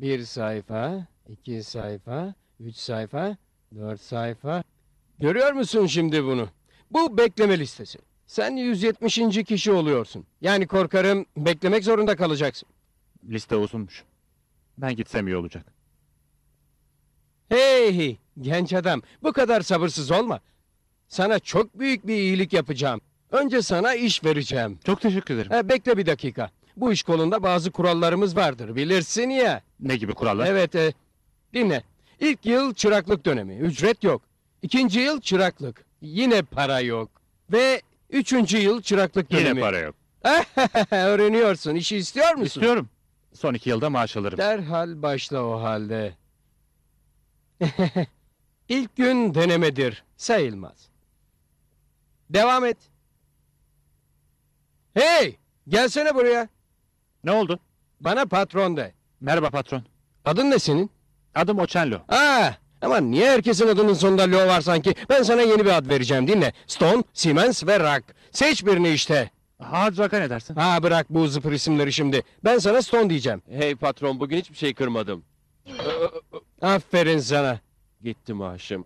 Bir sayfa, iki sayfa, üç sayfa, dört sayfa. Görüyor musun şimdi bunu? Bu bekleme listesi. Sen 170. kişi oluyorsun. Yani korkarım beklemek zorunda kalacaksın. Liste uzunmuş. Ben gitsem iyi olacak. Hey hey, genç adam bu kadar sabırsız olma. Sana çok büyük bir iyilik yapacağım. Önce sana iş vereceğim. Çok teşekkür ederim. Ha, bekle bir dakika. Bu iş kolunda bazı kurallarımız vardır. Bilirsin ya. Ne gibi kurallar? Evet. E, dinle. İlk yıl çıraklık dönemi. Ücret yok. İkinci yıl çıraklık. Yine para yok. Ve üçüncü yıl çıraklık dönemi, Yine para yok. Öğreniyorsun. İşi istiyor musun? İstiyorum. Son iki yılda maaş alırım. Derhal başla o halde. İlk gün denemedir. Sayılmaz. Devam et. Hey! Gelsene buraya. Ne oldu? Bana patron de. Merhaba patron. Adın ne senin? Adım Oçenlo. Aa, ama niye herkesin adının sonunda Lo var sanki? Ben sana yeni bir ad vereceğim dinle. Stone, Siemens ve Rock. Seç birini işte. Hard Rock'a ne dersin? Ha bırak bu zıpır isimleri şimdi. Ben sana Stone diyeceğim. Hey patron bugün hiçbir şey kırmadım. Aferin sana. Gitti maaşım.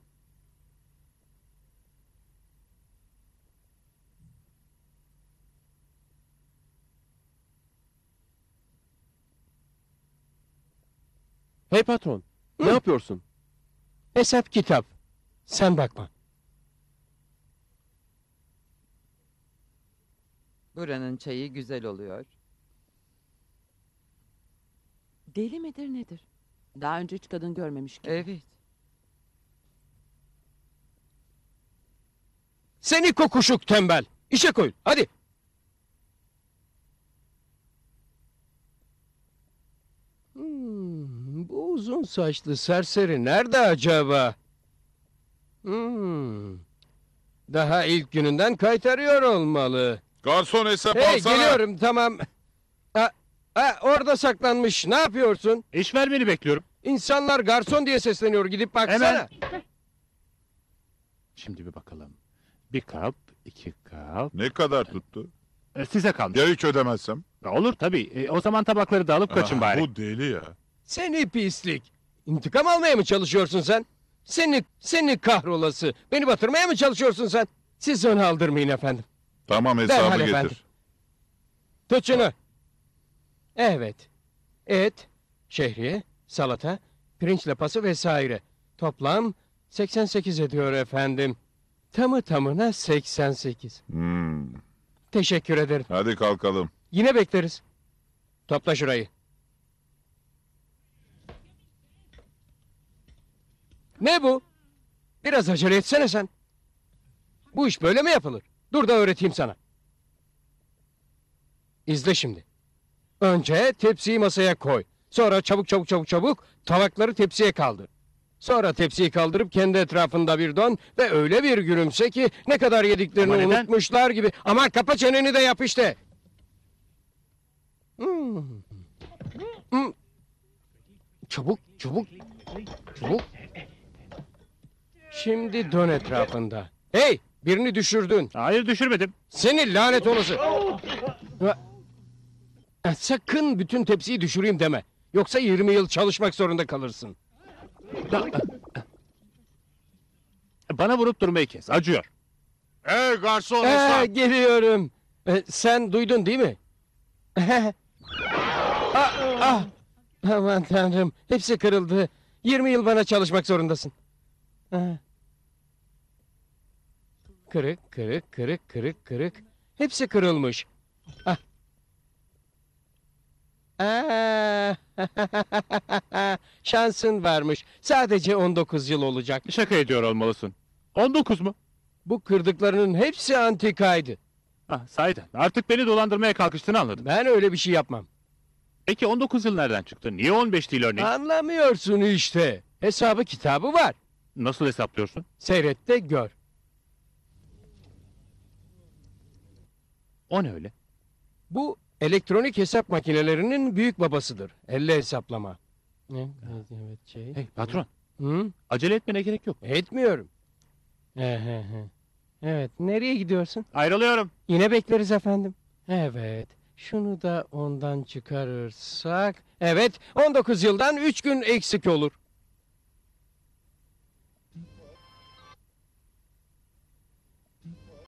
Hey patron, ne yapıyorsun? Hesap kitap. Sen bakma. Buranın çayı güzel oluyor. Deli midir nedir? Daha önce hiç kadın görmemiş gibi. Evet. Seni kokuşuk tembel. İşe koyun, hadi. uzun saçlı serseri nerede acaba? Hmm. Daha ilk gününden kaytarıyor olmalı. Garson hesap Hey alsana. geliyorum tamam. Ha, ha, orada saklanmış ne yapıyorsun? İş vermeni bekliyorum. İnsanlar garson diye sesleniyor gidip baksana. Hemen. Şimdi bir bakalım. Bir kap, iki kap. Ne kadar tuttu? E, size kalmış. Ya hiç ödemezsem? Olur tabii. E, o zaman tabakları da alıp kaçın Ah, bari. Bu deli ya. Seni pislik. İntikam almaya mı çalışıyorsun sen? Seni, seni kahrolası. Beni batırmaya mı çalışıyorsun sen? Siz onu aldırmayın efendim. Tamam hesabı Derhal getir. efendim. Tut Evet. Et, şehriye, salata, pirinç lapası vesaire. Toplam 88 ediyor efendim. Tamı tamına 88. Hmm. Teşekkür ederim. Hadi kalkalım. Yine bekleriz. Topla şurayı. Ne bu? Biraz acele etsene sen. Bu iş böyle mi yapılır? Dur da öğreteyim sana. İzle şimdi. Önce tepsiyi masaya koy. Sonra çabuk çabuk çabuk çabuk tavakları tepsiye kaldır. Sonra tepsiyi kaldırıp kendi etrafında bir dön ve öyle bir gülümse ki ne kadar yediklerini Ama neden? unutmuşlar gibi. Ama kapa çeneni de yap işte. Hmm. Hmm. Çabuk çabuk çabuk. Şimdi dön etrafında. Hey! Birini düşürdün. Hayır düşürmedim. Seni lanet olası. Sakın bütün tepsiyi düşüreyim deme. Yoksa 20 yıl çalışmak zorunda kalırsın. Bana vurup durmayı kes. Acıyor. Hey garson Ee, geliyorum. Ee, sen duydun değil mi? ah, ah. Aman tanrım. Hepsi kırıldı. 20 yıl bana çalışmak zorundasın. Ah. Kırık, kırık, kırık, kırık, kırık. Hepsi kırılmış. Ah. Aa, ah. şansın varmış. Sadece 19 yıl olacak. Şaka ediyor olmalısın. 19 mu? Bu kırdıklarının hepsi antikaydı. Ah, sahiden. Artık beni dolandırmaya kalkıştığını anladım. Ben öyle bir şey yapmam. Peki 19 yıl nereden çıktı? Niye 15 değil örneğin? Anlamıyorsun işte. Hesabı kitabı var. Nasıl hesaplıyorsun? Seyret de gör. O ne öyle? Bu elektronik hesap makinelerinin büyük babasıdır. Elle hesaplama. Evet, evet şey. Hey patron. Hı? Acele etmene gerek yok. Etmiyorum. Evet, nereye gidiyorsun? Ayrılıyorum. Yine bekleriz efendim. Evet. Şunu da ondan çıkarırsak... Evet, 19 yıldan 3 gün eksik olur.